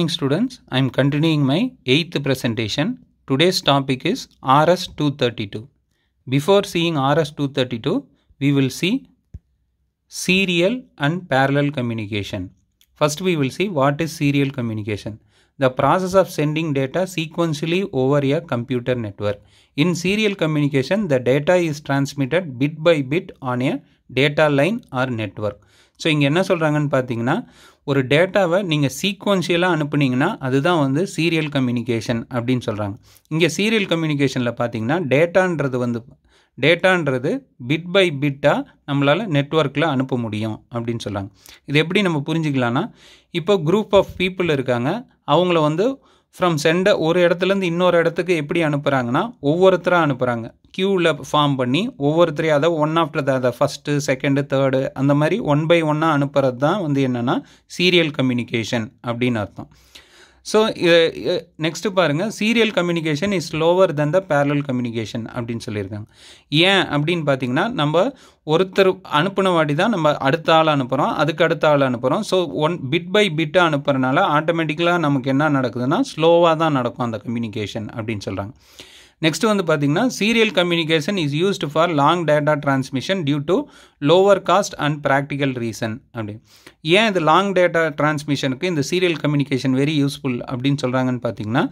Morning students, I am continuing my 8th presentation. Today's topic is RS-232. Before seeing RS-232, we will see serial and parallel communication. First we will see what is serial communication. The process of sending data sequentially over a computer network. In serial communication, the data is transmitted bit by bit on a data line or network. So, இங்கே என்ன சொல்கிறாங்கன்னு பார்த்தீங்கன்னா ஒரு டேட்டாவை நீங்கள் சீக்வன்ஷியலாக அனுப்புனீங்கன்னா அதுதான் வந்து serial communication அப்படின்னு சொல்கிறாங்க இங்கே சீரியல் கம்யூனிகேஷனில் பார்த்தீங்கன்னா டேட்டான்றது வந்து டேட்டான்றது பிட் பை பிட்டாக நம்மளால் நெட்ஒர்க்கில் அனுப்ப முடியும் அப்படின்னு சொல்கிறாங்க இது எப்படி நம்ம புரிஞ்சுக்கலான்னா இப்போ குரூப் ஆஃப் பீப்புள் இருக்காங்க அவங்கள வந்து ஃப்ரம் சென்டர் ஒரு இடத்துலேருந்து இன்னொரு இடத்துக்கு எப்படி அனுப்புகிறாங்கன்னா ஒவ்வொருத்தராக அனுப்புகிறாங்க க்யூவில் ஃபார்ம் பண்ணி ஒவ்வொருத்தரையும் அதை ஒன் ஆஃப்டர் அதை ஃபஸ்ட்டு செகண்டு தேர்டு அந்த மாதிரி ஒன் பை ஒன்னாக அனுப்புறது தான் வந்து என்னென்னா சீரியல் கம்யூனிகேஷன் அப்படின்னு அர்த்தம் ஸோ நெக்ஸ்ட்டு பாருங்கள் serial communication is slower then the parallel communication அப்படின்னு சொல்லியிருக்காங்க ஏன் அப்படின்னு பார்த்தீங்கன்னா நம்ம ஒருத்தர் அனுப்பின வாட்டி தான் நம்ம அடுத்த ஆள் அனுப்புகிறோம் அதுக்கு அடுத்த ஆள் அனுப்புகிறோம் ஸோ ஒன் பிட் பை பிட்டாக அனுப்புகிறனால ஆட்டோமேட்டிக்கலாக நமக்கு என்ன நடக்குதுன்னா ஸ்லோவாக தான் நடக்கும் அந்த கம்யூனிகேஷன் அப்படின்னு சொல்கிறாங்க நெக்ஸ்ட் வந்து பார்த்தீங்கன்னா serial communication is used for long data transmission due to lower cost and practical reason அப்படி ஏன் இது லாங் டேட்டா டிரான்ஸ்மிஷனுக்கு இந்த சீரியல் கம்யூனிகேஷன் வெரி யூஸ்ஃபுல் அப்படின்னு சொல்கிறாங்கன்னு பார்த்தீங்கன்னா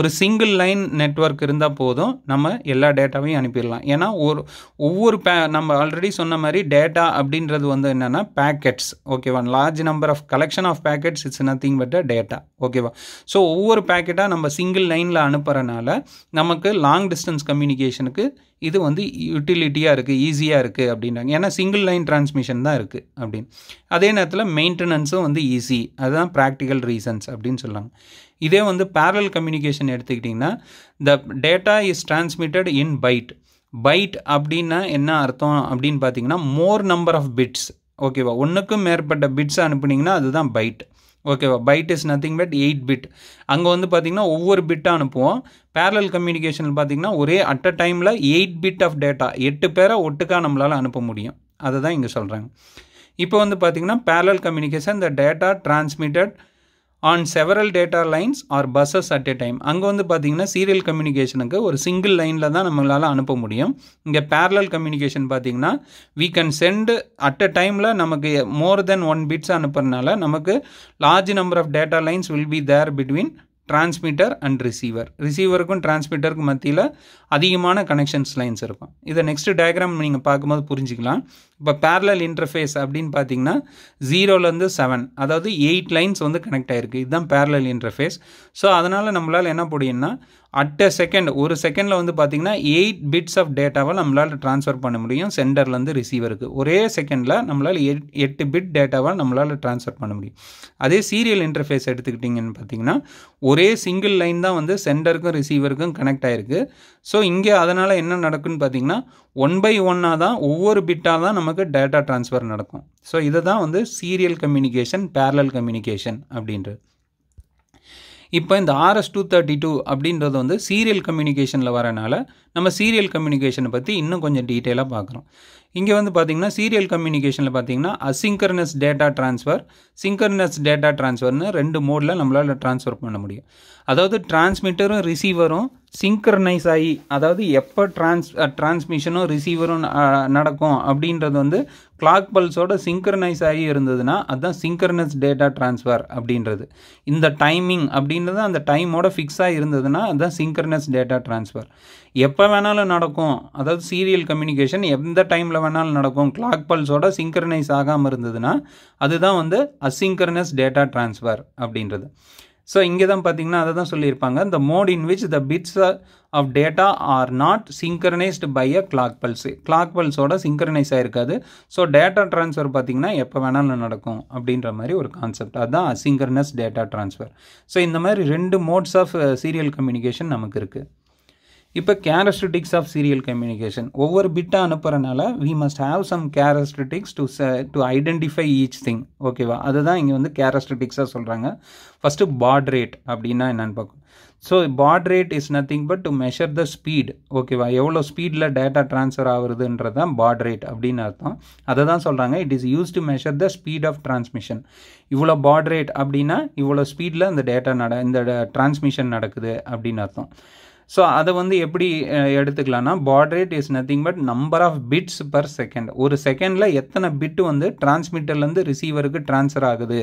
ஒரு சிங்கிள் லைன் நெட்ஒர்க் இருந்தால் போதும் நம்ம எல்லா டேட்டாவையும் அனுப்பிடலாம் ஏன்னா ஒரு ஒவ்வொரு பே நம்ம ஆல்ரெடி சொன்ன மாதிரி டேட்டா அப்படின்றது வந்து என்னென்னா பேக்கெட்ஸ் ஓகேவா large number of collection of packets it's nothing but data ஓகேவா ஸோ ஒவ்வொரு பேக்கெட்டாக நம்ம சிங்கிள் லைனில் அனுப்புகிறனால நமக்கு லாங் டிஸ்டன்ஸ் கம்யூனிகேஷனுக்கு இது வந்து யூட்டிலிட்டியாக இருக்குது ஈஸியாக இருக்குது அப்படின்றாங்க ஏன்னா சிங்கிள் லைன் டிரான்ஸ்மிஷன் தான் இருக்குது அப்படின்னு அதே நேரத்தில் மெயின்டெனன்ஸும் வந்து ஈஸி அதுதான் ப்ராக்டிக்கல் ரீசன்ஸ் அப்படின்னு சொல்கிறாங்க இதே வந்து பேரல் கம்யூனிகேஷன் எடுத்துக்கிட்டிங்கன்னா the data is transmitted in byte byte அப்படின்னா என்ன அர்த்தம் அப்படின்னு பார்த்தீங்கன்னா மோர் நம்பர் ஆஃப் பிட்ஸ் ஓகேவா ஒன்றுக்கும் மேற்பட்ட பிட்ஸ் அனுப்புனீங்கன்னா அதுதான் பைட் ஓகேவா byte is nothing but eight bit அங்கே வந்து பார்த்திங்கன்னா ஒவ்வொரு பிட்டாக அனுப்புவோம் பேரலல் கம்யூனிகேஷன் பார்த்திங்கன்னா ஒரே அட் அ டைமில் எயிட் பிட் ஆஃப் டேட்டா எட்டு பேரை ஒட்டுக்கா நம்மளால் அனுப்ப முடியும் அதை தான் இங்கே சொல்கிறாங்க இப்போ வந்து பார்த்திங்கன்னா பேரல் கம்யூனிகேஷன் இந்த data transmitted on several data lines or buses at a time அங்கே வந்து பார்த்தீங்கன்னா சீரியல் கம்யூனிகேஷனுக்கு ஒரு சிங்கிள் லைனில் தான் நம்மளால் அனுப்ப முடியும் இங்கே பேரலல் கம்யூனிகேஷன் பார்த்தீங்கன்னா we can send at a டைமில் நமக்கு மோர் தென் ஒன் பிட்ஸ் அனுப்புறதுனால நமக்கு large number of data lines will be there between transmitter and receiver ரிசீவருக்கும் டிரான்ஸ்மிட்டருக்கும் மத்தியில் அதிகமான கனெக்ஷன்ஸ் லைன்ஸ் இருக்கும் இதை நெக்ஸ்ட்டு டயக்ராம் நீங்கள் பார்க்கும்போது புரிஞ்சிக்கலாம் இப்போ பேரலல் இன்டர்ஃபேஸ் அப்படின்னு பார்த்தீங்கன்னா ஜீரோலேருந்து செவன் அதாவது எயிட் லைன்ஸ் வந்து கனெக்ட் ஆகிருக்கு இதுதான் பேரலல் இன்டர்ஃபேஸ் ஸோ அதனால் நம்மளால் என்ன முடியும்னா அட் அ செகண்ட் ஒரு செகண்டில் வந்து பார்த்திங்கன்னா எயிட் பிட்ஸ் ஆஃப் டேட்டாவை நம்மளால் ட்ரான்ஸ்ஃபர் பண்ண முடியும் சென்டர்லேருந்து ரிசீவருக்கு ஒரே செகண்டில் நம்மளால் எட் எட்டு பிட் டேட்டாவை நம்மளால் ட்ரான்ஸ்ஃபர் பண்ண முடியும் அதே சீரியல் இன்டர்ஃபேஸ் எடுத்துக்கிட்டிங்கன்னு பார்த்தீங்கன்னா ஒரே சிங்கிள் லைன் தான் வந்து சென்டருக்கும் ரிசீவருக்கும் கனெக்ட் ஆகிருக்கு ஸோ ஸோ இங்கே அதனால் என்ன நடக்குன்னு பார்த்தீங்கன்னா ஒன் பை ஒன்னாக தான் ஒவ்வொரு பிட்டாக தான் நமக்கு டேட்டா ட்ரான்ஸ்ஃபர் நடக்கும் ஸோ இதை தான் வந்து சீரியல் கம்யூனிகேஷன் பேரலல் கம்யூனிகேஷன் அப்படின்றது இப்போ இந்த ஆர்எஸ் டூ தேர்ட்டி டூ அப்படின்றது வந்து சீரியல் கம்யூனிகேஷனில் வரனால நம்ம சீரியல் கம்யூனிகேஷனை பற்றி இன்னும் கொஞ்சம் டீட்டெயிலாக பார்க்குறோம் இங்கே வந்து பார்த்திங்கன்னா சீரியல் கம்யூனிகேஷனில் பார்த்திங்கன்னா asynchronous data transfer synchronous data ட்ரான்ஸ்ஃபர்னு ரெண்டு மோடில் நம்மளால் ட்ரான்ஸ்ஃபர் பண்ண முடியும் அதாவது டிரான்ஸ்மிட்டரும் ரிசீவரும் சிங்கர்னைஸ் ஆகி அதாவது எப்போ ட்ரான்ஸ் டிரான்ஸ்மிஷனும் ரிசீவரும் நடக்கும் அப்படின்றது வந்து கிளாக் பல்ஸோட சிங்கர்னைஸ் ஆகி இருந்ததுன்னா அதுதான் சிங்கர்னஸ் டேட்டா ட்ரான்ஸ்ஃபர் அப்படின்றது இந்த டைமிங் அப்படின்றது அந்த டைமோட ஃபிக்ஸாக இருந்ததுன்னா அதுதான் சிங்கர்னஸ் டேட்டா ட்ரான்ஸ்ஃபர் எப்போ எப்போ வேணாலும் நடக்கும் அதாவது சீரியல் கம்யூனிகேஷன் எந்த டைமில் வேணாலும் நடக்கும் கிளாக் பல்ஸோட சிங்க்ரனைஸ் ஆகாமல் இருந்ததுன்னா அதுதான் வந்து அசிங்கர்னஸ் டேட்டா டிரான்ஸ்ஃபர் அப்படின்றது ஸோ இங்கே தான் பார்த்தீங்கன்னா அதை தான் சொல்லியிருப்பாங்க the mode in which the bits of data are not synchronized by a clock pulse clock பல்ஸோட சிங்க்ரனைஸ் ஆகிருக்காது ஸோ டேட்டா ட்ரான்ஸ்ஃபர் பார்த்திங்கன்னா எப்போ வேணாலும் நடக்கும் அப்படின்ற மாதிரி ஒரு கான்செப்ட் அதுதான் அசிங்கர்னஸ் டேட்டா ட்ரான்ஸ்ஃபர் ஸோ இந்த மாதிரி ரெண்டு மோட்ஸ் ஆஃப் சீரியல் கம்யூனிகேஷன் நமக்கு இருக்குது இப்போ கேரஸ்டிக்ஸ் ஆஃப் சீரியல் கம்யூனிகேஷன் ஒவ்வொரு பிட்டாக அனுப்புகிறனால we must have some characteristics to ச டு ஐடென்டிஃபை ஈச் திங் ஓகேவா அதுதான் இங்கே வந்து கேரஸ்டிக்ஸாக சொல்கிறாங்க ஃபஸ்ட்டு பாட் ரேட் அப்படின்னா என்னென்னு பார்க்கணும் so baud rate is nothing but to measure the speed ஓகேவா எவ்வளோ ஸ்பீடில் டேட்டா ட்ரான்ஸ்ஃபர் ஆகுறதுன்றது தான் பாட் ரேட் அப்படின்னு அர்த்தம் அதை தான் சொல்கிறாங்க it is use to measure the speed of transmission இவ்வளோ பாட் ரேட் அப்படின்னா இவ்வளோ ஸ்பீடில் அந்த டேட்டா நட இந்த ட்ரான்ஸ்மிஷன் நடக்குது அப்படின்னு அர்த்தம் ஸோ அதை வந்து எப்படி எடுத்துக்கலாம்னா baud rate is nothing but number of bits per second ஒரு செகண்டில் எத்தனை பிட்டு வந்து டிரான்ஸ்மிட்டர்லேருந்து ரிசீவருக்கு ட்ரான்ஸ்ஃபர் ஆகுது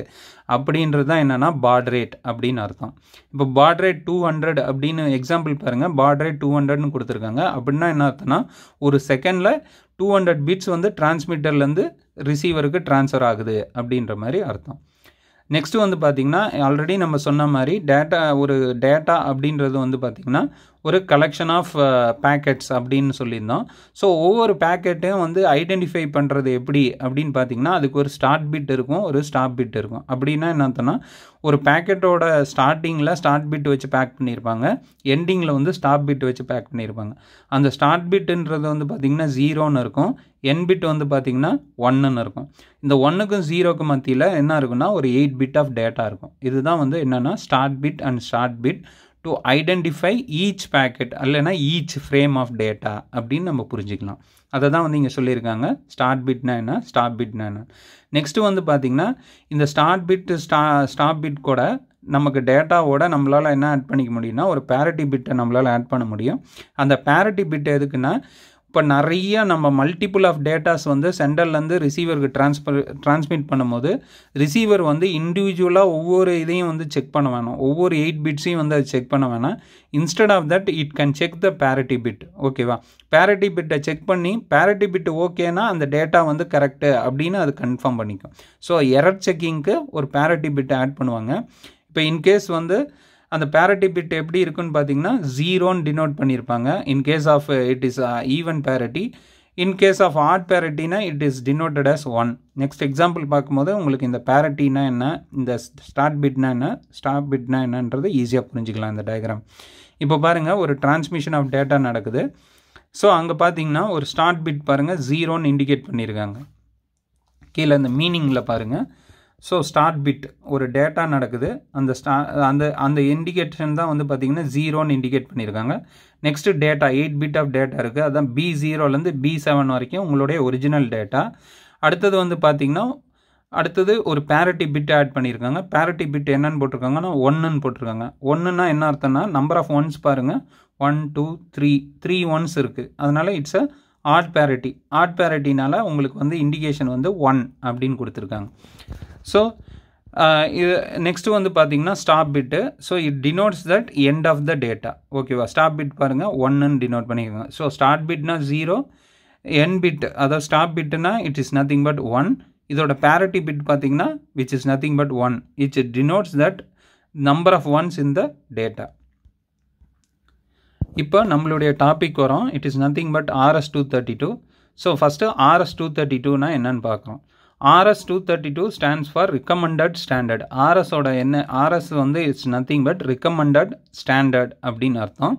அப்படின்றது தான் என்னென்னா பாட் ரேட் அப்படின்னு அர்த்தம் இப்போ பாட் ரேட் டூ ஹண்ட்ரட் அப்படின்னு எக்ஸாம்பிள் பாருங்கள் பாட் ரேட் டூ ஹண்ட்ரட்னு கொடுத்துருக்காங்க அப்படின்னா என்ன அர்த்தம்னா ஒரு செகண்டில் டூ ஹண்ட்ரட் பிட்ஸ் வந்து டிரான்ஸ்மிட்டர்லேருந்து ரிசீவருக்கு ட்ரான்ஸ்ஃபர் ஆகுது அப்படின்ற மாதிரி அர்த்தம் நெக்ஸ்ட்டு வந்து பார்த்திங்கன்னா ஆல்ரெடி நம்ம சொன்ன மாதிரி டேட்டா ஒரு டேட்டா அப்படின்றது வந்து பார்த்திங்கன்னா ஒரு கலெக்ஷன் ஆஃப் பேக்கெட்ஸ் அப்படின்னு சொல்லியிருந்தோம் ஸோ ஒவ்வொரு பேக்கெட்டையும் வந்து ஐடென்டிஃபை பண்ணுறது எப்படி அப்படின்னு பார்த்தீங்கன்னா அதுக்கு ஒரு ஸ்டார்ட் பிட் இருக்கும் ஒரு ஸ்டாப் பிட் இருக்கும் அப்படின்னா என்னத்தனா ஒரு பேக்கெட்டோட ஸ்டார்டிங்கில் ஸ்டார்ட் பிட் வச்சு பேக் பண்ணியிருப்பாங்க எண்டிங்கில் வந்து ஸ்டாப் பிட் வச்சு பேக் பண்ணியிருப்பாங்க அந்த ஸ்டார்ட் பிட்டுன்றது வந்து பார்த்திங்கன்னா ஜீரோன்னு இருக்கும் என் பிட் வந்து பார்த்திங்கன்னா ஒன்றுன்னு இருக்கும் இந்த ஒன்றுக்கும் ஜீரோக்கும் மத்தியில் என்ன இருக்குன்னா ஒரு எயிட் பிட் ஆஃப் டேட்டா இருக்கும் இதுதான் வந்து என்னென்னா start bit and start bit to identify each packet அல்லைனா ஈச் ஃப்ரேம் ஆஃப் டேட்டா அப்படின்னு நம்ம புரிஞ்சுக்கலாம் அதை தான் வந்து இங்கே சொல்லியிருக்காங்க ஸ்டார்ட் பிட்னா என்ன ஸ்டாப் பிட்னா என்ன நெக்ஸ்ட்டு வந்து பார்த்திங்கன்னா இந்த ஸ்டார்ட் பிட்டு ஸ்டா ஸ்டாப் பிட் கூட நமக்கு டேட்டாவோட நம்மளால் என்ன ஆட் பண்ணிக்க முடியும்னா ஒரு பேரட்டி பிட்டை நம்மளால் ஆட் பண்ண முடியும் அந்த பேரட்டி பிட் எதுக்குன்னா இப்போ நிறைய நம்ம மல்டிப்புள் ஆஃப் டேட்டாஸ் வந்து சென்டர்லேருந்து ரிசீவருக்கு ட்ரான்ஸ்பர் ட்ரான்ஸ்மிட் பண்ணும்போது ரிசீவர் வந்து இண்டிவிஜுவலாக ஒவ்வொரு இதையும் வந்து செக் பண்ண வேணும் ஒவ்வொரு எயிட் பிட்ஸையும் வந்து அது செக் பண்ண வேணாம் instead of that it can check the parity bit ஓகேவா பேரட்டி பிட்டை செக் பண்ணி பேரட்டி பிட் ஓகேனா அந்த டேட்டா வந்து கரெக்டு அப்படின்னு அது கன்ஃபார்ம் பண்ணிக்கும் ஸோ எரர் செக்கிங்க்கு ஒரு பேரட்டி பிட்டை ஆட் பண்ணுவாங்க இப்போ இன்கேஸ் வந்து அந்த பேரட்டி பிட் எப்படி இருக்குன்னு பார்த்தீங்கன்னா ஜீரோன்னு டினோட் பண்ணியிருப்பாங்க in case of it is even parity in case of odd பேரட்டினா it is denoted as one next example பார்க்கும்போது உங்களுக்கு இந்த பேரட்டினா என்ன இந்த ஸ்டார்ட் பிட்னா என்ன ஸ்டாப் பிட்னா என்னன்றது ஈஸியாக புரிஞ்சுக்கலாம் இந்த டயக்ராம் இப்போ பாருங்கள் ஒரு டிரான்ஸ்மிஷன் ஆஃப் டேட்டா நடக்குது ஸோ அங்கே பார்த்தீங்கன்னா ஒரு ஸ்டார்ட் பிட் பாருங்கள் ஜீரோன்னு இண்டிகேட் பண்ணியிருக்காங்க கீழே இந்த மீனிங்கில் பாருங்கள் ஸோ ஸ்டார்ட் பிட் ஒரு டேட்டா நடக்குது அந்த ஸ்டா அந்த அந்த இண்டிகேஷன் தான் வந்து பார்த்திங்கன்னா ஜீரோன்னு இண்டிகேட் பண்ணியிருக்காங்க next data eight bit of data இருக்குது அதுதான் பி ஜீரோலேருந்து பி செவன் வரைக்கும் உங்களுடைய ஒரிஜினல் டேட்டா அடுத்தது வந்து பார்த்திங்கன்னா அடுத்தது ஒரு பேரட்டி பிட் ஆட் பண்ணியிருக்காங்க பேரட்டி பிட் என்னன்னு போட்டிருக்காங்கன்னா ஒன்றுன்னு போட்டிருக்காங்க ஒன்றுன்னா என்ன அர்த்தம்னா நம்பர் ஆஃப் ஒன்ஸ் பாருங்கள் one two three three ones இருக்குது அதனால் it's a odd parity odd பேரட்டினால் உங்களுக்கு வந்து இண்டிகேஷன் வந்து ஒன் அப்படின்னு கொடுத்துருக்காங்க ஸோ uh, இது நெக்ஸ்ட்டு வந்து பார்த்தீங்கன்னா stop bit so it denotes that end of the data ஓகேவா ஸ்டாப் பிட் பாருங்கள் ஒன்னு டினோட் பண்ணிக்கோங்க ஸோ ஸ்டார்ட் பிட்னா ஜீரோ என் பிட் அதாவது ஸ்டாப் பிட்டுனா it is nothing but one இதோட பேரிட்டி பிட் பார்த்தீங்கன்னா which is nothing but one it's it denotes that number of ones in the data இப்போ நம்மளுடைய டாபிக் வரும் it is nothing but RS two thirty two so first RS two thirty டூனா என்னன்னு பார்க்குறோம் RS two thirty two stands for recommended standard ஆர்எஸோட என்ன RS வந்து it's nothing but recommended standard அப்படின்னு அர்த்தம்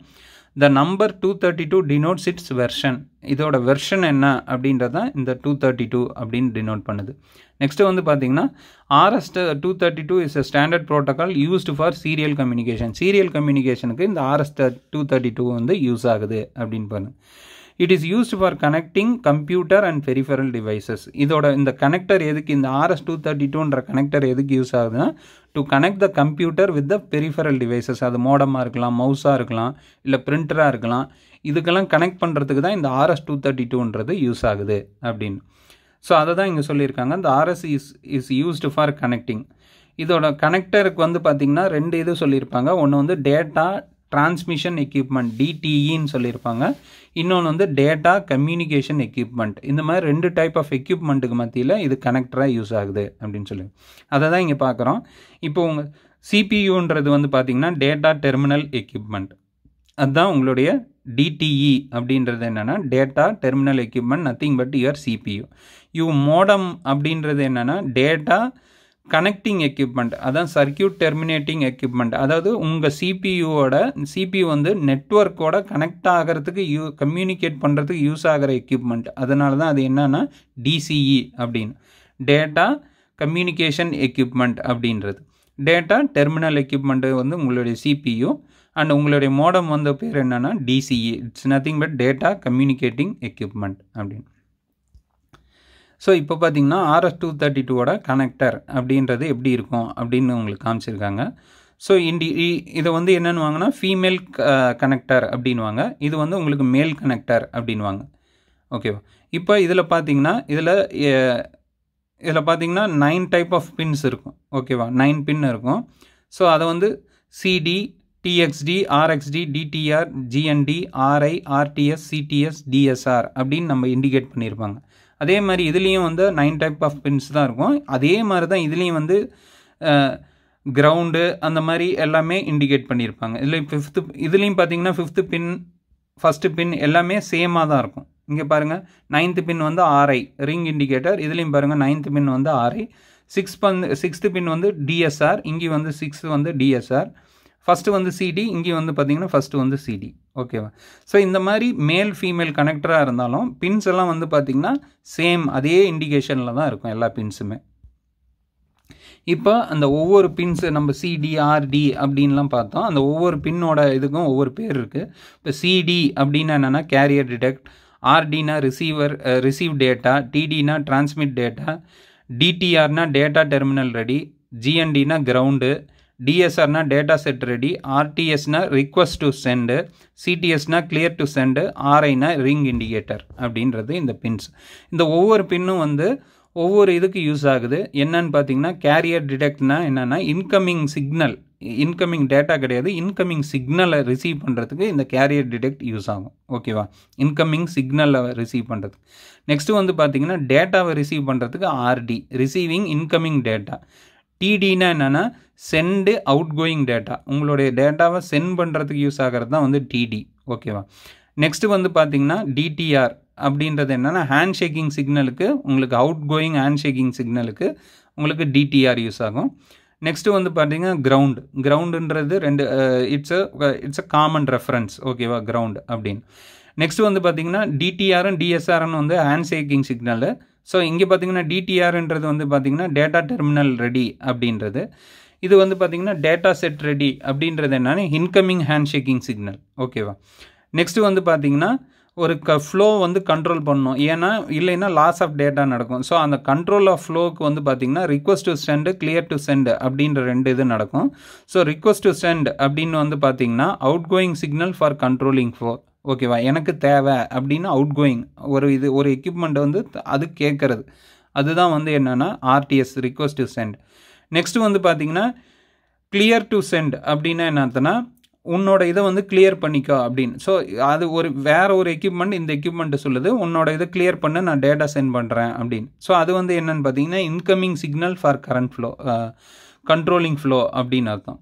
the number two thirty two denotes its version இதோட version என்ன அப்படின்றத இந்த டூ தேர்ட்டி டூ அப்படின்னு டினோட் பண்ணுது நெக்ஸ்ட்டு வந்து பார்த்தீங்கன்னா RS two thirty two is a standard protocol used for serial communication serial கம்யூனிகேஷனுக்கு இந்த ஆர்எஸ் டூ தேர்ட்டி டூ வந்து யூஸ் ஆகுது அப்படின்னு பண்ணு it is used for connecting computer and peripheral devices இதோட இந்த கனெக்டர் எதுக்கு இந்த ஆர்எஸ் டூ தேர்ட்டி டூன்ற கனெக்டர் எதுக்கு யூஸ் ஆகுதுன்னா to connect the computer with the peripheral devices அது மோடமாக இருக்கலாம் மவுஸாக இருக்கலாம் இல்லை பிரிண்டராக இருக்கலாம் இதுக்கெல்லாம் கனெக்ட் பண்ணுறதுக்கு தான் இந்த ஆர்எஸ் டூ தேர்ட்டி டூன்றது யூஸ் ஆகுது அப்படின்னு ஸோ அதை தான் இங்கே சொல்லியிருக்காங்க இந்த RS is is used for connecting இதோட கனெக்டருக்கு வந்து பார்த்திங்கன்னா ரெண்டு இது சொல்லியிருப்பாங்க ஒன்று வந்து டேட்டா டிரான்ஸ்மிஷன் எக்யூப்மெண்ட் டிடிஇன்னு சொல்லியிருப்பாங்க இன்னொன்று வந்து டேட்டா கம்யூனிகேஷன் எக்யூப்மெண்ட் இந்த மாதிரி ரெண்டு டைப் ஆஃப் எக்யூப்மெண்ட்டுக்கு மத்தியில் இது கனெக்டராக யூஸ் ஆகுது அப்படின்னு சொல்லி அதை தான் இங்கே பார்க்குறோம் இப்போ உங்கள் சிபியூன்றது வந்து பார்த்திங்கன்னா டேட்டா டெர்மினல் எக்யூப்மெண்ட் அதுதான் உங்களுடைய டிடிஇ e அப்படின்றது என்னென்னா data terminal equipment nothing but your CPU you modem அப்படின்றது என்னென்னா டேட்டா கனெக்டிங் எக்யூப்மெண்ட் அதான் சர்க்கியூட் டெர்மினேட்டிங் எக்யூப்மெண்ட் அதாவது உங்கள் சிபியூவோட சிபியூ வந்து நெட்ஒர்க்கோட கனெக்ட் ஆகிறதுக்கு யூ கம்யூனிகேட் பண்ணுறதுக்கு யூஸ் ஆகிற எக்யூப்மெண்ட் அதனால தான் அது என்னன்னா டிசிஇ e அப்படின்னு டேட்டா கம்யூனிகேஷன் எக்யூப்மெண்ட் அப்படின்றது டேட்டா டெர்மினல் எக்யூப்மெண்ட்டு வந்து உங்களுடைய சிபியு அண்ட் உங்களுடைய மோடம் வந்த பேர் என்னென்னா DCE it's nothing but data communicating equipment அப்படின்னு ஸோ இப்போ பார்த்தீங்கன்னா ஆர்எஸ் டூ தேர்ட்டி டூவோட கனெக்டர் அப்படின்றது எப்படி இருக்கும் அப்படின்னு உங்களுக்கு காமிச்சிருக்காங்க ஸோ இண்டி இதை வந்து என்னென்னு வாங்கினா ஃபீமேல் கனெக்டர் uh, அப்படின்வாங்க இது வந்து உங்களுக்கு மேல் கனெக்டர் அப்படின்வாங்க ஓகேவா இப்போ இதில் பார்த்தீங்கன்னா இதில் இதில் பார்த்தீங்கன்னா நைன் டைப் ஆஃப் பின்ஸ் இருக்கும் ஓகேவா நைன் பின் இருக்கும் ஸோ அதை வந்து CD TXD RXD DTR GND RI RTS CTS DSR அப்படின்னு நம்ம இண்டிகேட் பண்ணியிருப்பாங்க அதே மாதிரி இதுலேயும் வந்து நைன் டைப் ஆஃப் பின்ஸ் தான் இருக்கும் அதே மாதிரி தான் இதுலேயும் வந்து கிரவுண்டு அந்த மாதிரி எல்லாமே இண்டிகேட் பண்ணியிருப்பாங்க இதில் ஃபிஃப்த்து இதுலேயும் பார்த்தீங்கன்னா ஃபிஃப்த்து பின் ஃபஸ்ட்டு பின் எல்லாமே சேமாக தான் இருக்கும் இங்கே பாருங்கள் நைன்த்து பின் வந்து ஆர்ஐ ரிங் இண்டிகேட்டர் இதுலேயும் பாருங்கள் நைன்த்து பின் வந்து ஆர்ஐ சிக்ஸ் பந்து சிக்ஸ்த்து பின் வந்து டிஎஸ்ஆர் இங்கே வந்து சிக்ஸ்த்து வந்து டிஎஸ்ஆர் ஃபஸ்ட்டு வந்து சிடி இங்கே வந்து பார்த்தீங்கன்னா ஃபஸ்ட்டு வந்து சிடி ஓகேவா ஸோ இந்த மாதிரி மேல் ஃபீமேல் கனெக்டராக இருந்தாலும் பின்ஸ் எல்லாம் வந்து பார்த்திங்கன்னா சேம் அதே இண்டிகேஷனில் தான் இருக்கும் எல்லா பின்ஸுமே இப்போ அந்த ஒவ்வொரு பின்ஸு நம்ம சிடிஆர்டி அப்படின்லாம் பார்த்தோம் அந்த ஒவ்வொரு பின்னோட இதுக்கும் ஒவ்வொரு பேர் இருக்குது இப்போ சிடி அப்படின்னா என்னென்னா கேரியர் டிடெக்ட் ஆர்டினா ரிசீவர் ரிசீவ் டேட்டா டிடினா டிரான்ஸ்மிட் டேட்டா டிடிஆர்னா டேட்டா டெர்மினல் ரெடி ஜிஎன்டினா கிரவுண்டு டிஎஸ்ஆர்னா டேட்டா செட் ரெடி ஆர்டிஎஸ்னா ரிக்வஸ்ட் டு சென்டு சிடிஎஸ்னா கிளியர் டு சென்டு ஆர்ஐனா ரிங் இண்டிகேட்டர் அப்படின்றது இந்த பின்ஸ் இந்த ஒவ்வொரு பின்னும் வந்து ஒவ்வொரு இதுக்கு யூஸ் ஆகுது என்னன்னு பார்த்தீங்கன்னா கேரியர் டிடெக்ட்னா என்னென்னா இன்கமிங் சிக்னல் இன்கமிங் டேட்டா கிடையாது இன்கமிங் சிக்னலை ரிசீவ் பண்ணுறதுக்கு இந்த கேரியர் டிடெக்ட் யூஸ் ஆகும் ஓகேவா இன்கமிங் சிக்னலை ரிசீவ் பண்ணுறதுக்கு நெக்ஸ்ட்டு வந்து பார்த்தீங்கன்னா டேட்டாவை ரிசீவ் பண்ணுறதுக்கு ஆர்டி ரிசீவிங் இன்கமிங் டேட்டா டிடினா என்னென்னா சென்டு அவுட் கோயிங் டேட்டா உங்களுடைய டேட்டாவை சென்ட் பண்ணுறதுக்கு யூஸ் ஆகிறது தான் வந்து டிடி ஓகேவா நெக்ஸ்ட்டு வந்து பார்த்தீங்கன்னா டிடிஆர் அப்படின்றது என்னென்னா ஹேண்ட் ஷேக்கிங் சிக்னலுக்கு உங்களுக்கு அவுட் கோயிங் ஹேண்ட் ஷேக்கிங் சிக்னலுக்கு உங்களுக்கு டிடிஆர் யூஸ் ஆகும் நெக்ஸ்ட்டு வந்து பார்த்தீங்கன்னா கிரவுண்டு கிரவுண்டுன்றது ரெண்டு it's a it's a common reference ஓகேவா கிரவுண்டு அப்படின்னு நெக்ஸ்ட்டு வந்து பார்த்தீங்கன்னா டிடிஆரும் டிஎஸ்ஆர்னு வந்து ஹேண்ட் ஷேக்கிங் சிக்னலு ஸோ இங்கே பார்த்தீங்கன்னா டிடிஆர்ன்றது வந்து பார்த்திங்கன்னா டேட்டா டெர்மினல் ரெடி அப்படின்றது இது வந்து பார்த்திங்கன்னா டேட்டா செட் ரெடி அப்படின்றது என்னன்னு இன்கமிங் ஹேண்ட் ஷேக்கிங் சிக்னல் ஓகேவா நெக்ஸ்ட்டு வந்து பார்த்திங்கன்னா ஒரு க ஃப்ளோ வந்து கண்ட்ரோல் பண்ணணும் ஏன்னா இல்லைன்னா லாஸ் ஆஃப் டேட்டா நடக்கும் ஸோ அந்த கண்ட்ரோல் ஆஃப் ஃப்ளோக்கு வந்து பார்த்திங்கன்னா request to send clear to send அப்படின்ற ரெண்டு இது நடக்கும் ஸோ ரிக்வஸ்ட் டு சென்ட் அப்படின்னு வந்து பார்த்திங்கன்னா outgoing signal for controlling flow ஓகேவா எனக்கு தேவை அப்படின்னு அவுட் கோயிங் ஒரு இது ஒரு எக்யூப்மெண்ட் வந்து அது கேட்குறது அதுதான் வந்து என்னென்னா RTS request to send next வந்து பார்த்தீங்கன்னா கிளியர் டு சென்ட் அப்படின்னா என்னத்தனா உன்னோட இதை வந்து கிளியர் பண்ணிக்கோ அப்படின்னு ஸோ அது ஒரு வேறு ஒரு எக்யூப்மெண்ட் இந்த எக்யூப்மெண்ட்டு சொல்லுது உன்னோட இதை கிளியர் பண்ண நான் டேட்டா சென்ட் பண்ணுறேன் அப்படின்னு ஸோ அது வந்து என்னென்னு பார்த்தீங்கன்னா incoming signal for current flow controlling flow அப்படின்னு அர்த்தம்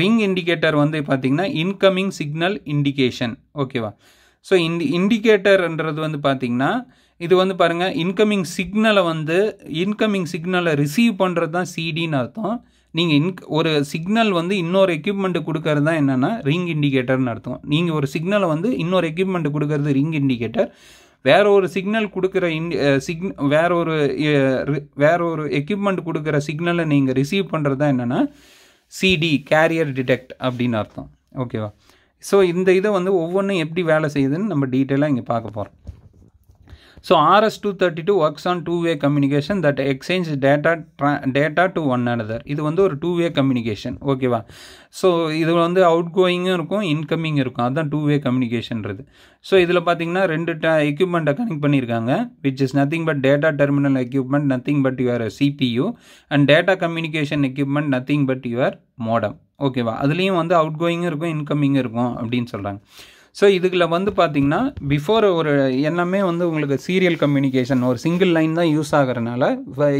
ரிங் இண்டிகேட்டர் வந்து பார்த்திங்கன்னா இன்கமிங் சிக்னல் இண்டிகேஷன் ஓகேவா ஸோ இந்த இண்டிகேட்டர்ன்றது வந்து பார்த்திங்கன்னா இது வந்து பாருங்கள் இன்கமிங் சிக்னலை வந்து இன்கமிங் சிக்னலை ரிசீவ் பண்ணுறது தான் சிடின்னு அர்த்தம் நீங்கள் இன் ஒரு சிக்னல் வந்து இன்னொரு எக்யூப்மெண்ட்டு கொடுக்கறது தான் என்னென்னா ரிங் இண்டிகேட்டர்னு அர்த்தம் நீங்கள் ஒரு சிக்னலை வந்து இன்னொரு எக்யூப்மெண்ட்டு கொடுக்கறது ரிங் இண்டிகேட்டர் வேற ஒரு சிக்னல் கொடுக்குற இன் சிக்ன வேற ஒரு வேற ஒரு எக்யூப்மெண்ட் கொடுக்குற சிக்னலை நீங்கள் ரிசீவ் பண்ணுறது தான் என்னென்னா சிடி கேரியர் டிடெக்ட் அப்படின்னு அர்த்தம் ஓகேவா ஸோ இந்த இதை வந்து ஒவ்வொன்றும் எப்படி வேலை செய்யுதுன்னு நம்ம டீட்டெயிலாக இங்கே பார்க்க போகிறோம் so RS two So RS-232 works on two-way communication that exchange data, data to one another. இது வந்து ஒரு டூ வே கம்யூனிகேஷன் ஓகேவா ஸோ இது வந்து அவுட் கோயிங்கும் இருக்கும் இன்கமிங் இருக்கும் அதுதான் டூ-வே கம்யூனிகேஷன்றது ஸோ இதில் பார்த்தீங்கன்னா ரெண்டு ட எக்யூப்மெண்ட்டை கனெக்ட் பண்ணியிருக்காங்க which is nothing but data terminal equipment nothing but your CPU and data communication equipment nothing but your modem ஓகேவா அதுலேயும் வந்து அவுட் கோயிங்கும் இருக்கும் இன்கமிங்கும் இருக்கும் அப்படின்னு சொல்கிறாங்க ஸோ இதுக்கில் வந்து பார்த்தீங்கன்னா பிஃபோர் ஒரு எண்ணமே வந்து உங்களுக்கு சீரியல் கம்யூனிகேஷன் ஒரு சிங்கிள் லைன் தான் யூஸ் ஆகிறதுனால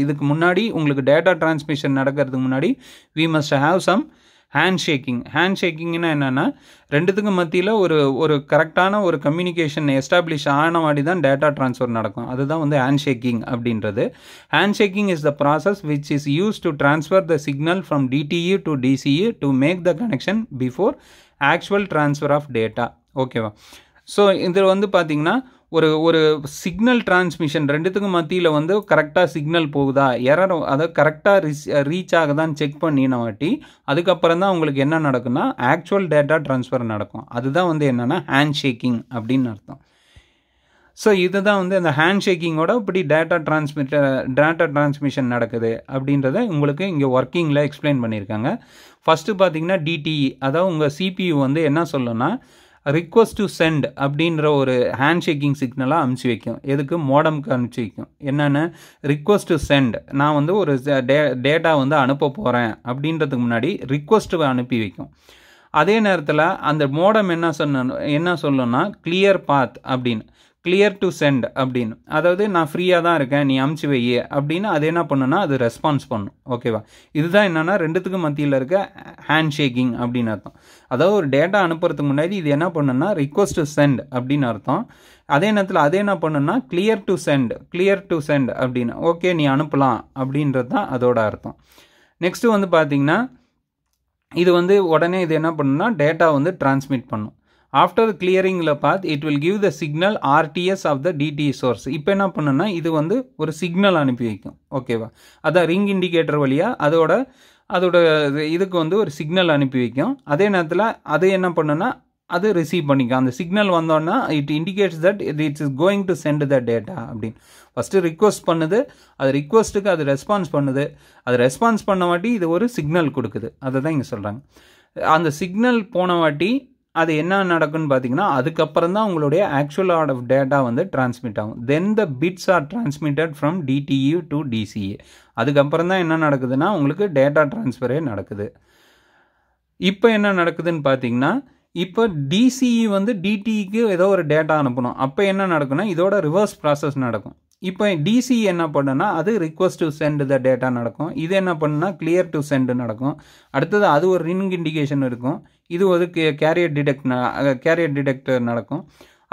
இதுக்கு முன்னாடி உங்களுக்கு டேட்டா டிரான்ஸ்மிஷன் நடக்கிறதுக்கு முன்னாடி we must have some handshaking hand ஷேக்கிங்னா என்னென்னா ரெண்டுத்துக்கும் மத்தியில் ஒரு ஒரு கரெக்டான ஒரு கம்யூனிகேஷன் எஸ்டாப்ளிஷ் ஆனவாடி தான் டேட்டா ட்ரான்ஸ்ஃபர் நடக்கும் அதுதான் வந்து ஹேண்ட் ஷேக்கிங் அப்படின்றது handshaking is the process which is use to transfer the signal from DTE to DCE to make the connection before actual transfer of data ஓகேவா so இதில் வந்து பார்த்திங்கன்னா ஒரு ஒரு சிக்னல் டிரான்ஸ்மிஷன் ரெண்டுத்துக்கும் மத்தியில் வந்து கரெக்டாக சிக்னல் போகுதா எரர் அதை கரெக்டாக ரீச் ரீச் ஆகுதான்னு செக் பண்ணின வாட்டி அதுக்கப்புறம் தான் உங்களுக்கு என்ன நடக்குன்னா ஆக்சுவல் டேட்டா ட்ரான்ஸ்ஃபர் நடக்கும் அதுதான் வந்து என்னென்னா ஹேண்ட் ஷேக்கிங் அப்படின்னு அர்த்தம் ஸோ இதுதான் வந்து அந்த ஹேண்ட் ஷேக்கிங்கோட இப்படி டேட்டா டிரான்ஸ்மிட்டர் டேட்டா டிரான்ஸ்மிஷன் நடக்குது அப்படின்றத உங்களுக்கு இங்கே ஒர்க்கிங்கில் எக்ஸ்பிளைன் பண்ணியிருக்காங்க ஃபஸ்ட்டு பார்த்தீங்கன்னா டிடிஇ e, அதாவது உங்கள் சிபியு வந்து என்ன சொல்லணும்னா ரிக்வஸ்ட் டு சென்ட் அப்படின்ற ஒரு ஹேண்ட் ஷேக்கிங் சிக்னலாக அனுப்பிச்சி வைக்கும் எதுக்கு மோடம்க்கு அனுப்பிச்சி வைக்கும் என்னென்னு ரிக்வஸ்ட் டு சென்ட் நான் வந்து ஒரு டே டேட்டா வந்து அனுப்ப போகிறேன் அப்படின்றதுக்கு முன்னாடி ரிக்வஸ்ட்டு அனுப்பி வைக்கும் அதே நேரத்தில் அந்த மோடம் என்ன சொன்ன என்ன சொல்லணும்னா கிளியர் பாத் அப்படின்னு கிளியர் டு சென்ட் அப்படின்னு அதாவது நான் ஃப்ரீயாக தான் இருக்கேன் நீ அமுச்சு வை அப்படின்னு அது என்ன பண்ணுன்னா அது ரெஸ்பான்ஸ் பண்ணும் ஓகேவா இதுதான் என்னென்னா ரெண்டுத்துக்கும் மத்தியில் இருக்க ஹேண்ட் ஷேக்கிங் அப்படின்னு அர்த்தம் அதாவது ஒரு டேட்டா அனுப்புறதுக்கு முன்னாடி இது என்ன பண்ணுன்னா ரிக்வஸ்ட் டு சென்ட் அப்படின்னு அர்த்தம் அதே நேரத்தில் அதே என்ன பண்ணுன்னா clear to send clear to send அப்படின்னு ஓகே நீ அனுப்பலாம் அப்படின்றது தான் அதோட அர்த்தம் நெக்ஸ்ட்டு வந்து பார்த்திங்கன்னா இது வந்து உடனே இது என்ன பண்ணுன்னா டேட்டா வந்து டிரான்ஸ்மிட் பண்ணும் ஆஃப்டர் கிளியரிங்கில் பார்த்து it will give the signal RTS of the DT source இப்போ என்ன பண்ணுன்னா இது வந்து ஒரு சிக்னல் அனுப்பி வைக்கும் ஓகேவா அதான் ரிங் இண்டிகேட்டர் வழியாக அதோட அதோட இதுக்கு வந்து ஒரு சிக்னல் அனுப்பி வைக்கும் அதே நேரத்தில் அது என்ன பண்ணுன்னா அது ரிசீவ் பண்ணிக்கும் அந்த சிக்னல் வந்தோன்னா it indicates that it it's is going to send the data அப்படின்னு ஃபஸ்ட்டு ரிக்வஸ்ட் பண்ணுது அது ரிக்வஸ்ட்டுக்கு அது ரெஸ்பான்ஸ் பண்ணுது அது ரெஸ்பான்ஸ் பண்ண வாட்டி இது ஒரு சிக்னல் கொடுக்குது அதை தான் இங்கே சொல்கிறாங்க அந்த சிக்னல் போன வாட்டி அது என்ன நடக்கும்னு பார்த்தீங்கன்னா அதுக்கப்புறம் தான் உங்களுடைய ஆக்சுவல் ஆர்ட் ஆஃப் டேட்டா வந்து டிரான்ஸ்மிட் ஆகும் then the bits are transmitted from DTE to DCA அதுக்கப்புறம் தான் என்ன நடக்குதுன்னா உங்களுக்கு டேட்டா டிரான்ஸ்ஃபரே நடக்குது இப்போ என்ன நடக்குதுன்னு பார்த்தீங்கன்னா இப்போ டிசிஇ e வந்து டிடிக்கு e ஏதோ ஒரு டேட்டா அனுப்பணும் அப்போ என்ன நடக்கும்னா இதோட ரிவர்ஸ் ப்ராசஸ் நடக்கும் இப்போ டிசி e என்ன பண்ணுனா அது request to send the data நடக்கும் இது என்ன பண்ணுன்னா கிளியர் டு சென்ட் நடக்கும் அடுத்தது அது ஒரு ரிங் இண்டிகேஷன் இருக்கும் இது ஒரு கேரியர் டிடெக்ட் கேரியர் டிடெக்ட் நடக்கும்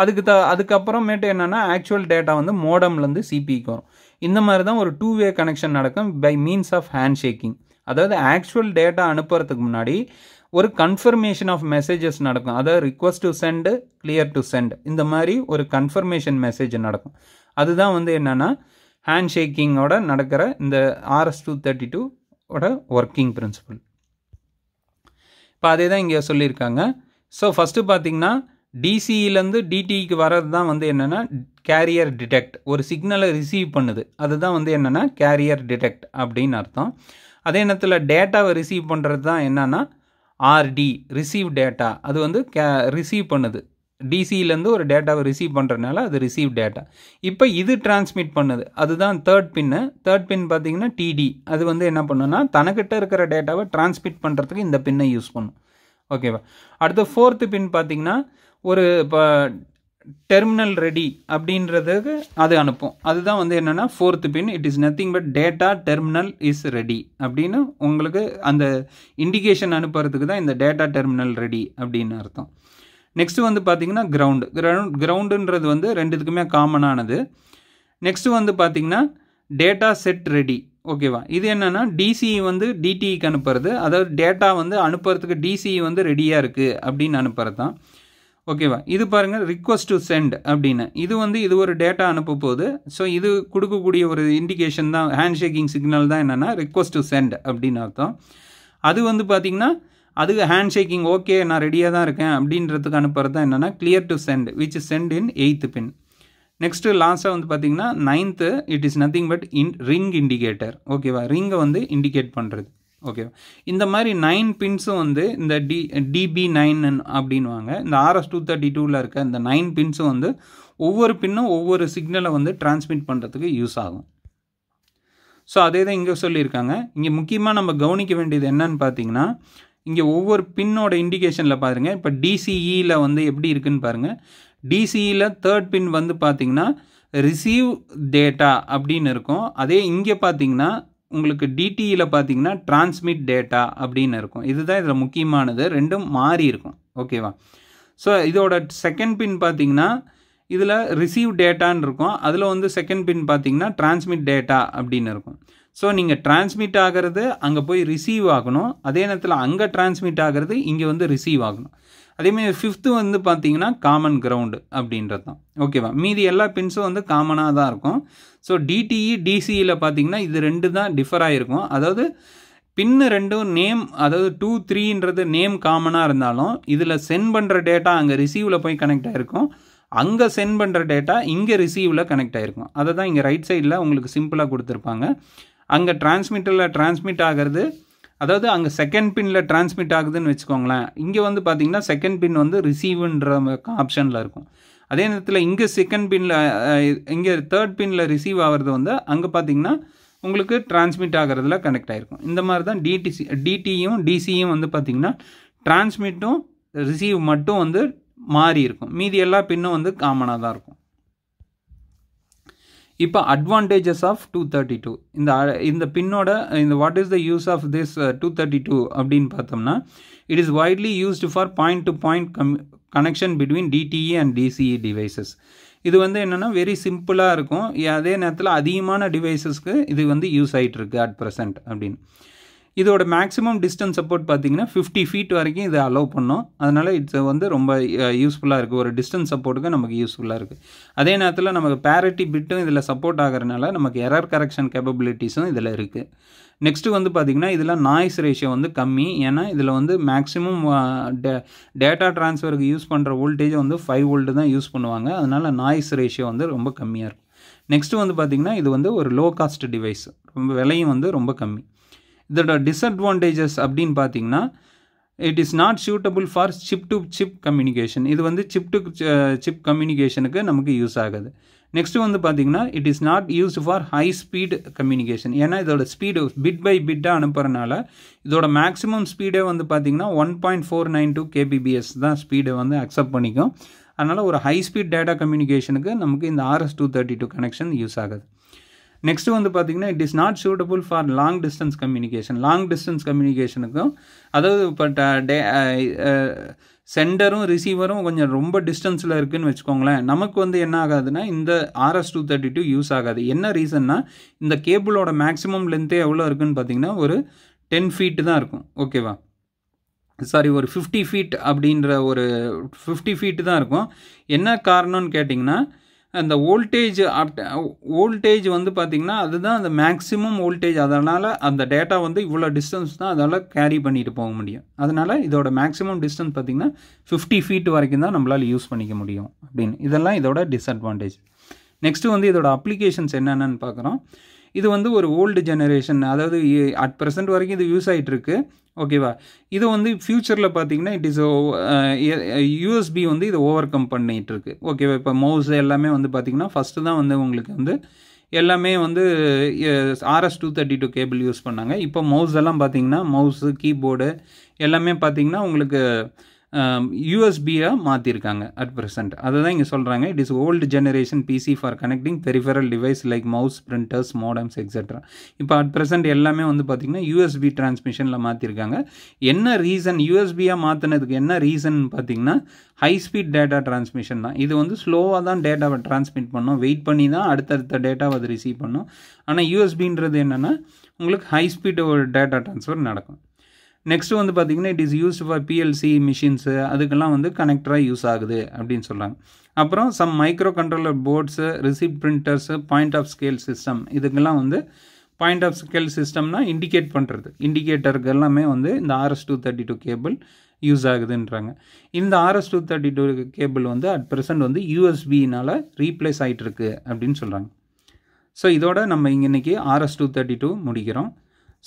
அதுக்கு த அதுக்கப்புறமேட்டு என்னென்னா ஆக்சுவல் டேட்டா வந்து மோடம்லேருந்து சிபிக்கு வரும் இந்த மாதிரி தான் ஒரு டூ வே கனெக்ஷன் நடக்கும் by means of handshaking அதாவது ஆக்சுவல் டேட்டா அனுப்புறதுக்கு முன்னாடி ஒரு கன்ஃபர்மேஷன் ஆஃப் மெசேஜஸ் நடக்கும் அதாவது request to send clear to send இந்த மாதிரி ஒரு கன்ஃபர்மேஷன் மெசேஜ் நடக்கும் அதுதான் வந்து என்னென்னா ஹேண்ட் ஷேக்கிங்கோட நடக்கிற இந்த RS two thirty two working principle இப்போ அதே தான் இங்கே சொல்லியிருக்காங்க ஸோ ஃபஸ்ட்டு பார்த்தீங்கன்னா டிசியிலேருந்து e டிடிக்கு e வர்றது தான் வந்து என்னென்னா கேரியர் டிடெக்ட் ஒரு சிக்னலை ரிசீவ் பண்ணுது அதுதான் வந்து என்னென்னா கேரியர் டிடெக்ட் அப்படின்னு அர்த்தம் அதே நேரத்தில் டேட்டாவை ரிசீவ் பண்ணுறது தான் என்னென்னா ஆர்டி ரிசீவ் டேட்டா அது வந்து கே ரிசீவ் பண்ணுது டிசியிலேருந்து ஒரு டேட்டாவை ரிசீவ் பண்ணுறதுனால அது ரிசீவ் டேட்டா இப்போ இது டிரான்ஸ்மிட் பண்ணுது அதுதான் தேர்ட் பின்னு தேர்ட் பின் பார்த்தீங்கன்னா டிடி அது வந்து என்ன பண்ணுன்னா தனக்கிட்ட இருக்கிற டேட்டாவை டிரான்ஸ்மிட் பண்ணுறதுக்கு இந்த பின்னை யூஸ் பண்ணும் ஓகேவா அடுத்து ஃபோர்த்து பின் பார்த்தீங்கன்னா ஒரு இப்போ டெர்மினல் ரெடி அப்படின்றதுக்கு அது அனுப்பும் அதுதான் வந்து என்னென்னா fourth pin it is nothing but data terminal is ready அப்படின்னு உங்களுக்கு அந்த இண்டிகேஷன் அனுப்புறதுக்கு தான் இந்த டேட்டா டெர்மினல் ரெடி அப்படின்னு அர்த்தம் நெக்ஸ்ட்டு வந்து பார்த்திங்கன்னா கிரவுண்டு கிரவுண்ட் கிரவுண்டுன்றது வந்து ரெண்டுத்துக்குமே காமனானது நெக்ஸ்ட்டு வந்து பார்த்திங்கன்னா டேட்டா செட் ரெடி ஓகேவா இது என்னென்னா டிசிஇ e வந்து டிடிஇக்கு e அனுப்புறது அதாவது டேட்டா வந்து அனுப்புறதுக்கு டிசிஇ e வந்து ரெடியாக இருக்குது அப்படின்னு அனுப்புறது தான் ஓகேவா இது பாருங்கள் ரிக்வஸ்ட் டு சென்ட் அப்படின்னு இது வந்து இது ஒரு டேட்டா அனுப்ப போகுது ஸோ இது கொடுக்கக்கூடிய ஒரு இண்டிகேஷன் தான் ஹேண்ட் ஷேக்கிங் சிக்னல் தான் என்னென்னா ரிக்வஸ்ட் டு சென்ட் அப்படின்னு அர்த்தம் அது வந்து பார்த்திங்கன்னா அதுக்கு ஹேண்ட் ஷேக்கிங் ஓகே நான் ரெடியாக தான் இருக்கேன் அப்படின்றதுக்கு அனுப்புறது தான் என்னென்னா clear to send which send in eighth pin next லாஸ்ட்டாக வந்து பார்த்தீங்கன்னா ninth it is nothing but in ring indicator ஓகேவா ரிங்கை வந்து இண்டிகேட் பண்ணுறது ஓகேவா இந்த மாதிரி நைன் பின்ஸும் வந்து இந்த டி டிபி நைன் அப்படின்வாங்க இந்த ஆர்எஸ் டூ தேர்ட்டி டூவில் இருக்க இந்த நைன் பின்ஸும் வந்து ஒவ்வொரு பின்னும் ஒவ்வொரு சிக்னலை வந்து டிரான்ஸ்மிட் பண்ணுறதுக்கு யூஸ் ஆகும் ஸோ அதே தான் இங்கே சொல்லியிருக்காங்க இங்கே முக்கியமாக நம்ம கவனிக்க வேண்டியது என்னன்னு பார்த்தீங்கன்னா இங்கே ஒவ்வொரு பின்னோட இண்டிகேஷனில் பாருங்கள் இப்போ டிசிஇயில் e வந்து எப்படி இருக்குன்னு பாருங்கள் டிசிஇயில் e தேர்ட் பின் வந்து பார்த்திங்கன்னா ரிசீவ் டேட்டா அப்படின்னு இருக்கும் அதே இங்கே பார்த்தீங்கன்னா உங்களுக்கு டிடியில் e பார்த்தீங்கன்னா டிரான்ஸ்மிட் டேட்டா அப்படின்னு இருக்கும் இதுதான் இதில் முக்கியமானது ரெண்டும் மாறி இருக்கும் ஓகேவா ஸோ இதோட செகண்ட் பின் பார்த்தீங்கன்னா இதில் ரிசீவ் டேட்டான்னு இருக்கும் அதில் வந்து செகண்ட் பின் பார்த்தீங்கன்னா டிரான்ஸ்மிட் டேட்டா அப்படின்னு இருக்கும் ஸோ நீங்கள் டிரான்ஸ்மிட் ஆகிறது அங்கே போய் ரிசீவ் ஆகணும் அதே நேரத்தில் அங்கே டிரான்ஸ்மிட் ஆகிறது இங்கே வந்து ரிசீவ் ஆகணும் அதேமாதிரி ஃபிஃப்த்து வந்து பார்த்தீங்கன்னா காமன் கிரவுண்டு அப்படின்றது தான் ஓகேவா மீதி எல்லா பின்ஸும் வந்து காமனாக தான் இருக்கும் ஸோ டிடிஇ டிசியில் e, e பார்த்தீங்கன்னா இது ரெண்டு தான் டிஃபர் ஆகிருக்கும் அதாவது பின்னு ரெண்டும் நேம் அதாவது டூ த்ரீன்றது நேம் காமனாக இருந்தாலும் இதில் சென்ட் பண்ணுற டேட்டா அங்கே ரிசீவில் போய் கனெக்ட் ஆகிருக்கும் அங்கே சென்ட் பண்ணுற டேட்டா இங்கே ரிசீவில் கனெக்ட் ஆகிருக்கும் அதை தான் இங்கே ரைட் சைடில் உங்களுக்கு சிம்பிளாக கொடுத்துருப்பாங்க அங்கே டிரான்ஸ்மிட்டரில் டிரான்ஸ்மிட் ஆகிறது அதாவது அங்கே செகண்ட் பின்னில் டிரான்ஸ்மிட் ஆகுதுன்னு வச்சுக்கோங்களேன் இங்கே வந்து பார்த்திங்கன்னா செகண்ட் பின் வந்து ரிசீவ்ன்ற ஆப்ஷனில் இருக்கும் அதே நேரத்தில் இங்கே செகண்ட் பின்னில் இங்கே தேர்ட் பின்னில் ரிசீவ் ஆகிறது வந்து அங்கே பார்த்தீங்கன்னா உங்களுக்கு டிரான்ஸ்மிட் ஆகிறதுல கனெக்ட் ஆகிருக்கும் இந்த மாதிரி தான் டிடிசி டிடியும் டிசியும் வந்து பார்த்திங்கன்னா டிரான்ஸ்மிட்டும் ரிசீவ் மட்டும் வந்து மாறி இருக்கும் மீதி எல்லா பின்னும் வந்து காமனாக தான் இருக்கும் இப்போ advantages of two thirty two இந்த இந்த பின்னோட இந்த what is the use of this two thirty two அப்படின்னு பார்த்தோம்னா it is widely used for point to point come connection between DTE and DCE devices இது வந்து என்னென்னா வெரி சிம்பிளாக இருக்கும் அதே நேரத்தில் அதிகமான டிவைசஸ்க்கு இது வந்து யூஸ் இருக்கு அட் ப்ரெசன்ட் அப்படின்னு இதோட மேக்ஸிமம் டிஸ்டன்ஸ் சப்போர்ட் பார்த்தீங்கன்னா ஃபிஃப்டி ஃபீட் வரைக்கும் இதை அலோவ் பண்ணோம் அதனால் இட்ஸ் வந்து ரொம்ப யூஸ்ஃபுல்லாக இருக்குது ஒரு டிஸ்டன்ஸ் சப்போர்ட்டுக்கு நமக்கு யூஸ்ஃபுல்லாக இருக்குது அதே நேரத்தில் நமக்கு பேரட்டி பிட்டும் இதில் சப்போர்ட் ஆகிறனால நமக்கு எரர் கரெக்ஷன் கேப்பபிலிட்டிஸும் இதில் இருக்குது நெக்ஸ்ட்டு வந்து பார்த்திங்கன்னா இதில் நாய்ஸ் ரேஷியோ வந்து கம்மி ஏன்னா இதில் வந்து மேக்ஸிமம் டே டேட்டா ட்ரான்ஸ்ஃபருக்கு யூஸ் பண்ணுற வோல்டேஜ் வந்து ஃபைவ் வோல்ட்டு தான் யூஸ் பண்ணுவாங்க அதனால் நாய்ஸ் ரேஷியோ வந்து ரொம்ப கம்மியாக இருக்கும் நெக்ஸ்ட்டு வந்து பார்த்திங்கன்னா இது வந்து ஒரு லோ காஸ்ட் டிவைஸ் ரொம்ப விலையும் வந்து ரொம்ப கம்மி இதோட டிஸ்அட்வான்டேஜஸ் அப்படின்னு பார்த்தீங்கன்னா it is not suitable for chip to chip communication இது வந்து சிப் டு சிப் கம்யூனிகேஷனுக்கு நமக்கு யூஸ் ஆகுது நெக்ஸ்ட் வந்து பார்த்தீங்கன்னா it is not used for high speed communication ஏன்னா இதோட ஸ்பீடு பிட் பை பிட்டாக அனுப்புகிறனால இதோட மேக்ஸிமம் ஸ்பீடே வந்து பார்த்தீங்கன்னா one point four nine two kbps தான் ஸ்பீடை வந்து அக்செப்ட் பண்ணிக்கும் அதனால் ஒரு ஹை ஸ்பீட் டேட்டா கம்யூனிகேஷனுக்கு நமக்கு இந்த RS two thirty two connection use ஆகுது நெக்ஸ்ட் வந்து பார்த்தீங்கன்னா it is not suitable for long distance communication long distance கம்யூனிகேஷனுக்கும் அதாவது இப்போ டே சென்டரும் ரிசீவரும் கொஞ்சம் ரொம்ப டிஸ்டன்ஸில் இருக்குதுன்னு வச்சுக்கோங்களேன் நமக்கு வந்து என்ன ஆகாதுன்னா இந்த RS two thirty two use ஆகாது என்ன ரீசன்னா இந்த கேபிளோட மேக்ஸிமம் லென்த்தே எவ்வளோ இருக்குன்னு பார்த்தீங்கன்னா ஒரு டென் ஃபீட்டு தான் இருக்கும் ஓகேவா சாரி ஒரு ஃபிஃப்டி ஃபீட் அப்படின்ற ஒரு ஃபிஃப்டி ஃபீட்டு தான் இருக்கும் என்ன காரணம்னு கேட்டிங்கன்னா அந்த வோல்டேஜ் அப்ட வோல்டேஜ் வந்து பார்த்திங்கன்னா அதுதான் அந்த மேக்ஸிமம் வோல்டேஜ் அதனால் அந்த டேட்டா வந்து இவ்வளோ டிஸ்டன்ஸ் தான் அதனால் கேரி பண்ணிட்டு போக முடியும் அதனால் இதோட மேக்ஸிமம் டிஸ்டன்ஸ் பார்த்திங்கன்னா ஃபிஃப்டி ஃபீட் வரைக்கும் தான் நம்மளால் யூஸ் பண்ணிக்க முடியும் அப்படின்னு இதெல்லாம் இதோட டிஸ்அட்வான்டேஜ் நெக்ஸ்ட்டு வந்து இதோட அப்ளிகேஷன்ஸ் என்னென்னு பார்க்குறோம் இது வந்து ஒரு ஓல்டு ஜெனரேஷன் அதாவது அட் ப்ரெசென்ட் வரைக்கும் இது யூஸ் ஆகிட்டு இருக்கு ஓகேவா இது வந்து ஃப்யூச்சரில் பார்த்தீங்கன்னா இட் இஸ் யூஎஸ்பி வந்து இதை ஓவர் கம் பண்ணிகிட்டு இருக்கு ஓகேவா இப்போ மவுஸ் எல்லாமே வந்து பார்த்திங்கன்னா ஃபஸ்ட்டு தான் வந்து உங்களுக்கு வந்து எல்லாமே வந்து RS two thirty two cable use பண்ணாங்க இப்போ மவுஸ் எல்லாம் பார்த்தீங்கன்னா மவுஸு கீபோர்டு எல்லாமே பார்த்தீங்கன்னா உங்களுக்கு யூஎஸ்பியாக மாற்றிருக்காங்க அட் ப்ரெசென்ட் அதை தான் இங்கே சொல்கிறாங்க it is old generation PC for connecting peripheral device like mouse printers modems etcetera இப்போ அட் ப்ரெசென்ட் எல்லாமே வந்து பார்த்திங்கன்னா யூஎஸ்பி டிரான்ஸ்மிஷனில் மாற்றிருக்காங்க என்ன ரீசன் யூஎஸ்பியாக மாற்றினதுக்கு என்ன ரீசன் பார்த்திங்கன்னா ஹை ஸ்பீட் டேட்டா டிரான்ஸ்மிஷன் தான் இது வந்து ஸ்லோவாக தான் டேட்டாவை டிரான்ஸ்மிட் பண்ணோம் வெயிட் பண்ணி தான் அடுத்தடுத்த டேட்டாவை அது ரிசீவ் பண்ணோம் ஆனால் யூஎஸ்பின்றது என்னென்னா உங்களுக்கு ஹை ஸ்பீட் டேட்டா ட்ரான்ஸ்ஃபர் நடக்கும் நெக்ஸ்ட்டு வந்து பார்த்திங்கன்னா it is used for PLC machines அதுக்கெல்லாம் வந்து கனெக்டராக யூஸ் ஆகுது அப்படின்னு சொல்கிறாங்க அப்புறம் some micro controller ports receipt printers point of scale system இதுக்கெல்லாம் வந்து பாயிண்ட் ஆஃப் ஸ்கேல் சிஸ்டம்னால் இண்டிகேட் பண்ணுறது இண்டிகேட்டருக்கு எல்லாமே வந்து இந்த RS two thirty two cable use ஆகுதுன்றாங்க இந்த RS two thirty two cable வந்து அட் ப்ரெசன்ட் வந்து யூஎஸ்பினால் ரீப்ளேஸ் ஆகிட்டு இருக்கு அப்படின்னு சொல்கிறாங்க ஸோ இதோட நம்ம இங்கே இன்றைக்கி ஆர்எஸ் டூ தேர்ட்டி டூ முடிக்கிறோம்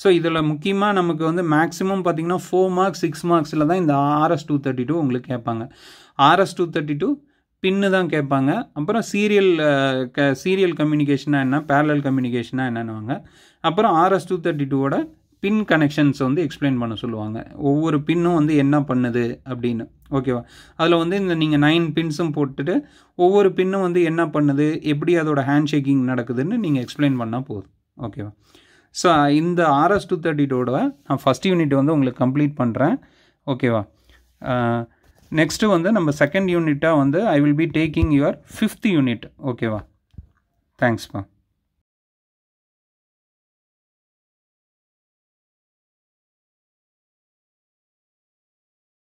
ஸோ இதில் முக்கியமாக நமக்கு வந்து மேக்ஸிமம் பார்த்திங்கன்னா ஃபோர் மார்க்ஸ் சிக்ஸ் மார்க்ஸில் தான் இந்த ஆர்எஸ் டூ தேர்ட்டி டூ உங்களுக்கு கேட்பாங்க RS two thirty two pin தான் கேட்பாங்க அப்புறம் சீரியல் க சீரியல் கம்யூனிகேஷனாக என்ன பேரலல் கம்யூனிகேஷனாக என்னன்னுவாங்க அப்புறம் ஆர்எஸ் டூ தேர்ட்டி டூவோட பின் கனெக்ஷன்ஸ் வந்து எக்ஸ்பிளைன் பண்ண சொல்லுவாங்க ஒவ்வொரு பின்னும் வந்து என்ன பண்ணுது அப்படின்னு ஓகேவா அதில் வந்து இந்த நீங்கள் நைன் பின்ஸும் போட்டுட்டு ஒவ்வொரு பின்னும் வந்து என்ன பண்ணுது எப்படி அதோட ஹேண்ட் ஷேக்கிங் நடக்குதுன்னு நீங்கள் எக்ஸ்பிளைன் பண்ணால் போதும் ஓகேவா ஸோ இந்த ஆர்எஸ் டூ தேர்ட்டியோட நான் ஃபஸ்ட் யூனிட் வந்து உங்களுக்கு கம்ப்ளீட் பண்ணுறேன் ஓகேவா நெக்ஸ்ட்டு வந்து நம்ம செகண்ட் யூனிட்டாக வந்து I will be taking your fifth unit ஓகேவா தேங்க்ஸ்ப்பா